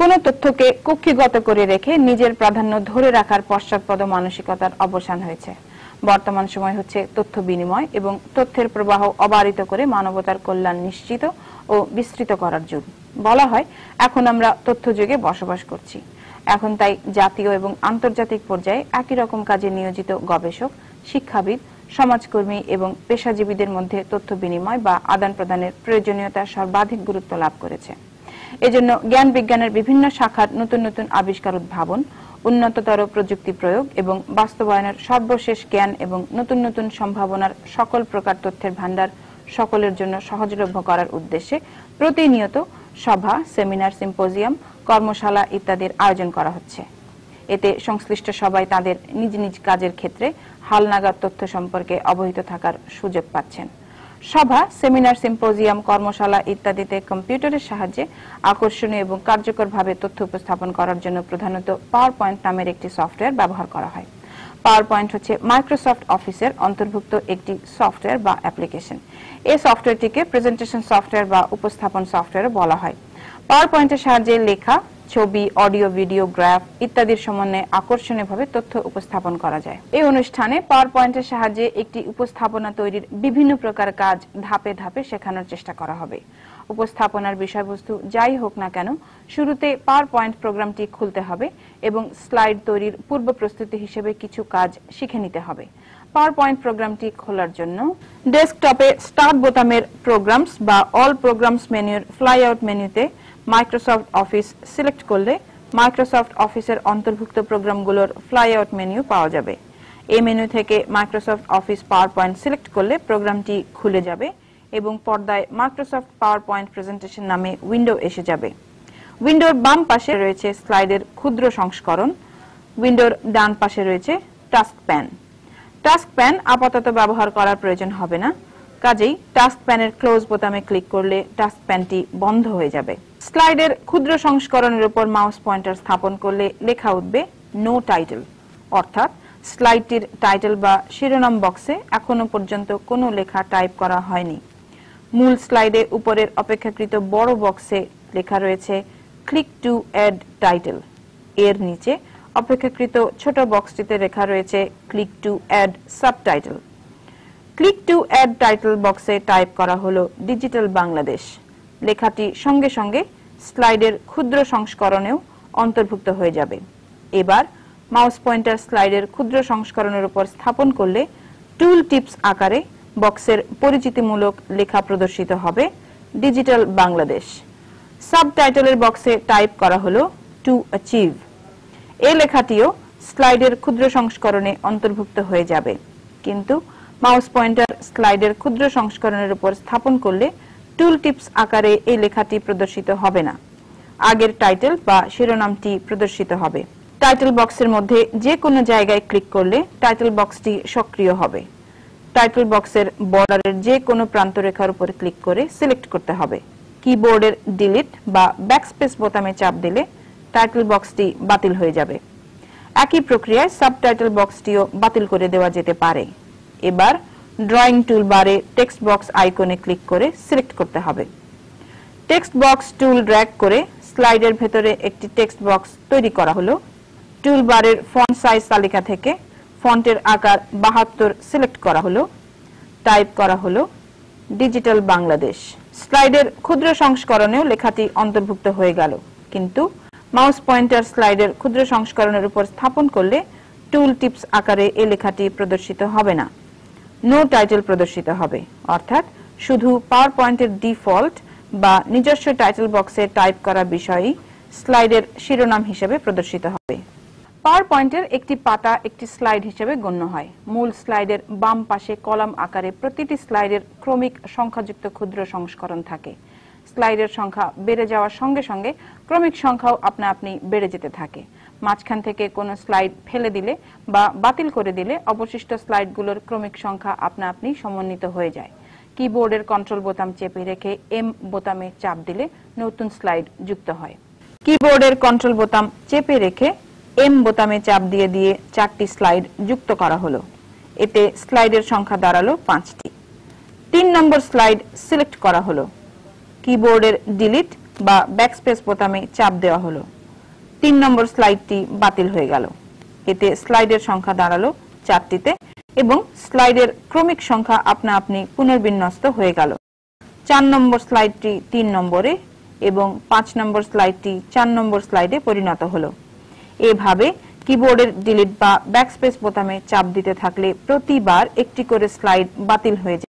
কোন তথ্যকে কুক্ষিগত করে রেখে নিজের প্রাধান্য ধরে রাখার পশ্চাৎপদ মানসিকতার অবসান হয়েছে বর্তমান সময় হচ্ছে তথ্য বিনিময় এবং তথ্যের প্রবাহ অবারিত করে মানবতার কল্যাণ নিশ্চিত ও বিস্তৃত করার যুগ বলা হয় এখন আমরা তথ্য যুগে বসবাস করছি এখন তাই জাতীয় এবং আন্তর্জাতিক পর্যায়ে একই রকম কাজে নিয়োজিত গবেষক শিক্ষাবিদ সমাজকর্মী এবং পেশাজীবীদের মধ্যে তথ্য বিনিময় বা আদান প্রদানের প্রয়োজনীয়তা সর্বাধিক গুরুত্ব লাভ করেছে এজন্য জ্ঞান বিজ্ঞানের বিভিন্ন শাখার নতুন নতুন আবিষ্কার উদ্ভাবন উন্নততর প্রযুক্তি প্রয়োগ এবং বাস্তবায়নের সর্বশেষ জ্ঞান এবং নতুন নতুন সম্ভাবনার সকল প্রকার তথ্যের ভান্ডার সকলের জন্য সহজলভ্য করার উদ্দেশ্যে প্রতিনিয়ত সভা সেমিনার সিম্পোজিয়াম কর্মশালা ইত্যাদির আয়োজন করা হচ্ছে এতে সংশ্লিষ্ট সবাই তাদের নিজ নিজ কাজের ক্ষেত্রে হালনাগাদ তথ্য সম্পর্কে অবহিত থাকার সুযোগ পাচ্ছেন সভা সেমিনার সিম্পোজিয়াম কর্মশালা ইত্যাদিতে কম্পিউটারের সাহায্যে আকর্ষণীয় এবং কার্যকরভাবে তথ্য উপস্থাপন করার জন্য প্রধানত পাওয়ার পয়েন্ট নামের একটি সফটওয়্যার ব্যবহার করা হয় পাওয়ার পয়েন্ট হচ্ছে মাইক্রোসফট অফিসের অন্তর্ভুক্ত একটি সফটওয়্যার বা অ্যাপ্লিকেশন এই সফটওয়্যারটিকে প্রেজেন্টেশন সফটওয়্যার বা উপস্থাপন সফটওয়্যার বলা হয় পাওয়ার পয়েন্টের সাহায্যে লেখা ছবি অডিও ভিডিও গ্রাফ ইত্যাদির সমন্বয়ে আকর্ষণীয়ভাবে তথ্য উপস্থাপন করা যায় এই অনুষ্ঠানে পাওয়ার পয়েন্টের সাহায্যে একটি উপস্থাপনা তৈরির বিভিন্ন প্রকার কাজ ধাপে ধাপে শেখানোর চেষ্টা করা হবে উপস্থাপনার বিষয়বস্তু যাই হোক না কেন শুরুতে পাওয়ার পয়েন্ট প্রোগ্রামটি খুলতে হবে এবং স্লাইড তৈরির পূর্ব প্রস্তুতি হিসেবে কিছু কাজ শিখে নিতে হবে পাওয়ার পয়েন্ট প্রোগ্রামটি খোলার জন্য ডেস্কটপে স্টার্ট বোতামের প্রোগ্রামস বা অল প্রোগ্রামস মেনুর ফ্লাই আউট মেনুতে মাইক্রোসফট অফিস সিলেক্ট করলে মাইক্রোসফট অফিসের অন্তর্ভুক্ত প্রোগ্রামগুলোর ফ্লাইআউট মেনু পাওয়া যাবে এই মেনু থেকে Microsoft Office PowerPoint select করলে প্রোগ্রামটি খুলে যাবে এবং পর্দায় মাইক্রোসফট পাওয়ার পয়েন্ট প্রেজেন্টেশন নামে উইন্ডো এসে যাবে উইন্ডোর বাম পাশে রয়েছে স্লাইডের ক্ষুদ্র সংস্করণ উইন্ডোর ডান পাশে রয়েছে টাস্ক প্যান টাস্ক প্যান আপাতত ব্যবহার করার প্রয়োজন হবে না কাজেই টাস্ক প্যানের ক্লোজ বোতামে ক্লিক করলে টাস্ক প্যানটি বন্ধ হয়ে যাবে স্লাইডের ক্ষুদ্র সংস্করণের উপর মাউস পয়েন্টার স্থাপন করলে লেখা উঠবে নো টাইটেল অর্থাৎ স্লাইডটির টাইটেল বা শিরোনাম বক্সে এখনো পর্যন্ত কোনো লেখা টাইপ করা হয়নি মূল স্লাইডে উপরের অপেক্ষাকৃত বড় বক্সে লেখা রয়েছে ক্লিক টু অ্যাড টাইটেল এর নিচে অপেক্ষাকৃত ছোট বক্সটিতে লেখা রয়েছে click to add subtitle click to add title বক্সে টাইপ করা হলো ডিজিটাল বাংলাদেশ লেখাটি সঙ্গে সঙ্গে স্লাইডের ক্ষুদ্র সংস্করণেও অন্তর্ভুক্ত হয়ে যাবে এবার মাউস পয়েন্টার স্লাইডের ক্ষুদ্র সংস্করণের উপর স্থাপন করলে টুল টিপস আকারে বক্সের পরিচিতিমূলক লেখা প্রদর্শিত হবে ডিজিটাল বাংলাদেশ সাব টাইটেলের বক্সে টাইপ করা হলো টু অ্যাচিভ এ লেখাটিও স্লাইডের ক্ষুদ্র সংস্করণে অন্তর্ভুক্ত হয়ে যাবে কিন্তু মাউস পয়েন্টার স্লাইডের ক্ষুদ্র সংস্করণের উপর স্থাপন করলে টুল টিপস আকারে এই লেখাটি প্রদর্শিত হবে না আগের টাইটেল বা শিরোনামটি প্রদর্শিত হবে টাইটেল বক্সের মধ্যে যে কোনো জায়গায় ক্লিক করলে টাইটেল বক্সটি সক্রিয় হবে টাইটেল বক্সের বর্ডারের যে কোনো প্রান্তরেখার উপর ক্লিক করে সিলেক্ট করতে হবে কিবোর্ডের ডিলিট বা ব্যাকস্পেস বোতামে চাপ দিলে টাইটেল বক্সটি বাতিল হয়ে যাবে একই প্রক্রিয়ায় সাবটাইটেল বক্সটিও বাতিল করে দেওয়া যেতে পারে এবার ড্রয়িং টুলবারে টেক্সট বক্স আইকনে ক্লিক করে সিলেক্ট করতে হবে টেক্সট বক্স টুল ড্র্যাগ করে স্লাইডের ভেতরে একটি টেক্সট বক্স তৈরি করা হলো টুলবারের ফন্ট সাইজ তালিকা থেকে ফন্টের আকার বাহাত্তর সিলেক্ট করা হলো টাইপ করা হলো ডিজিটাল বাংলাদেশ স্লাইডের ক্ষুদ্র সংস্করণেও লেখাটি অন্তর্ভুক্ত হয়ে গেল কিন্তু মাউস পয়েন্টার স্লাইডের ক্ষুদ্র সংস্করণের উপর স্থাপন করলে টুল টিপস আকারে এ লেখাটি প্রদর্শিত হবে না নো টাইটেল প্রদর্শিত হবে অর্থাৎ শুধু পাওয়ার পয়েন্টের ডিফল্ট বা নিজস্ব টাইটেল বক্সে টাইপ করা বিষয়ই স্লাইডের শিরোনাম হিসেবে প্রদর্শিত হবে পাওয়ার পয়েন্টের একটি পাতা একটি স্লাইড হিসেবে গণ্য হয় মূল স্লাইডের বাম পাশে কলাম আকারে প্রতিটি স্লাইডের ক্রমিক সংখ্যাযুক্ত ক্ষুদ্র সংস্করণ থাকে স্লাইডের সংখ্যা বেড়ে যাওয়ার সঙ্গে সঙ্গে ক্রমিক সংখ্যাও আপনা আপনি বেড়ে যেতে থাকে মাঝখান থেকে কোনো স্লাইড ফেলে দিলে বা বাতিল করে দিলে অবশিষ্ট স্লাইডগুলোর ক্রমিক সংখ্যা আপনা আপনি সমন্বিত হয়ে যায় কিবোর্ডের কন্ট্রোল বোতাম চেপে রেখে এম বোতামে চাপ দিলে নতুন স্লাইড যুক্ত হয় কিবোর্ডের কন্ট্রোল বোতাম চেপে রেখে এম বোতামে চাপ দিয়ে দিয়ে চারটি স্লাইড যুক্ত করা হলো এতে স্লাইডের সংখ্যা দাঁড়ালো পাঁচটি তিন নম্বর স্লাইড সিলেক্ট করা হলো কিবোর্ডের ডিলিট বা ব্যাকস্পেস বোতামে চাপ দেওয়া হলো তিন নম্বর স্লাইডটি বাতিল হয়ে গেল এতে স্লাইডের সংখ্যা দাঁড়ালো চারটিতে এবং স্লাইডের ক্রমিক সংখ্যা আপনা আপনি পুনর্বিন্যস্ত হয়ে গেল চার নম্বর স্লাইডটি তিন নম্বরে এবং পাঁচ নম্বর স্লাইডটি চার নম্বর স্লাইডে পরিণত হল এভাবে কিবোর্ডের ডিলিট বা ব্যাকস্পেস বোতামে চাপ দিতে থাকলে প্রতিবার একটি করে স্লাইড বাতিল হয়ে যায়